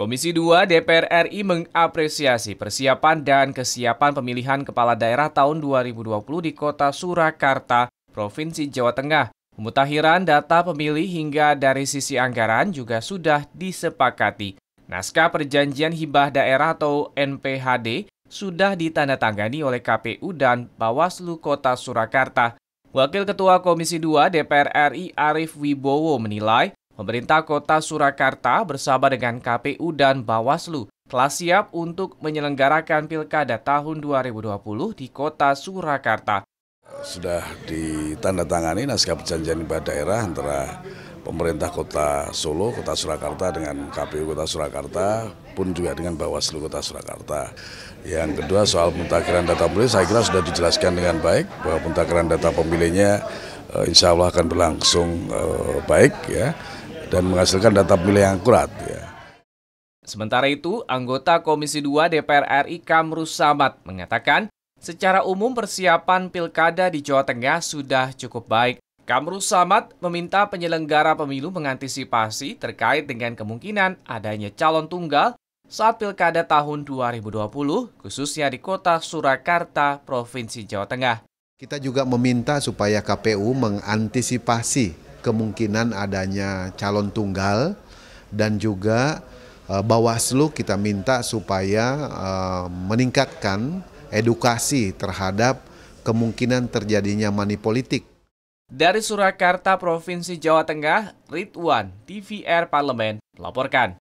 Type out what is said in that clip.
Komisi 2 DPR RI mengapresiasi persiapan dan kesiapan pemilihan kepala daerah tahun 2020 di Kota Surakarta, Provinsi Jawa Tengah. Pemutahiran data pemilih hingga dari sisi anggaran juga sudah disepakati. Naskah Perjanjian Hibah Daerah atau NPHD sudah ditandatangani oleh KPU dan Bawaslu Kota Surakarta. Wakil Ketua Komisi 2 DPR RI Arief Wibowo menilai pemerintah kota Surakarta bersama dengan KPU dan Bawaslu telah siap untuk menyelenggarakan pilkada tahun 2020 di kota Surakarta. Sudah ditandatangani naskah perjanjian ibadah daerah antara pemerintah kota Solo, kota Surakarta dengan KPU kota Surakarta pun juga dengan Bawaslu kota Surakarta. Yang kedua soal pemutakhiran data pemilih saya kira sudah dijelaskan dengan baik bahwa pemutakhiran data pemilihnya uh, insya Allah akan berlangsung uh, baik ya dan menghasilkan data pemilih yang akurat ya. Sementara itu, anggota Komisi 2 DPR RI Kamrus Samad mengatakan, secara umum persiapan pilkada di Jawa Tengah sudah cukup baik Kamrus Samad meminta penyelenggara pemilu mengantisipasi terkait dengan kemungkinan adanya calon tunggal saat Pilkada tahun 2020, khususnya di kota Surakarta, Provinsi Jawa Tengah. Kita juga meminta supaya KPU mengantisipasi kemungkinan adanya calon tunggal dan juga eh, Bawaslu kita minta supaya eh, meningkatkan edukasi terhadap kemungkinan terjadinya manipolitik. Dari Surakarta, Provinsi Jawa Tengah, Ridwan, TVR Parlemen, melaporkan.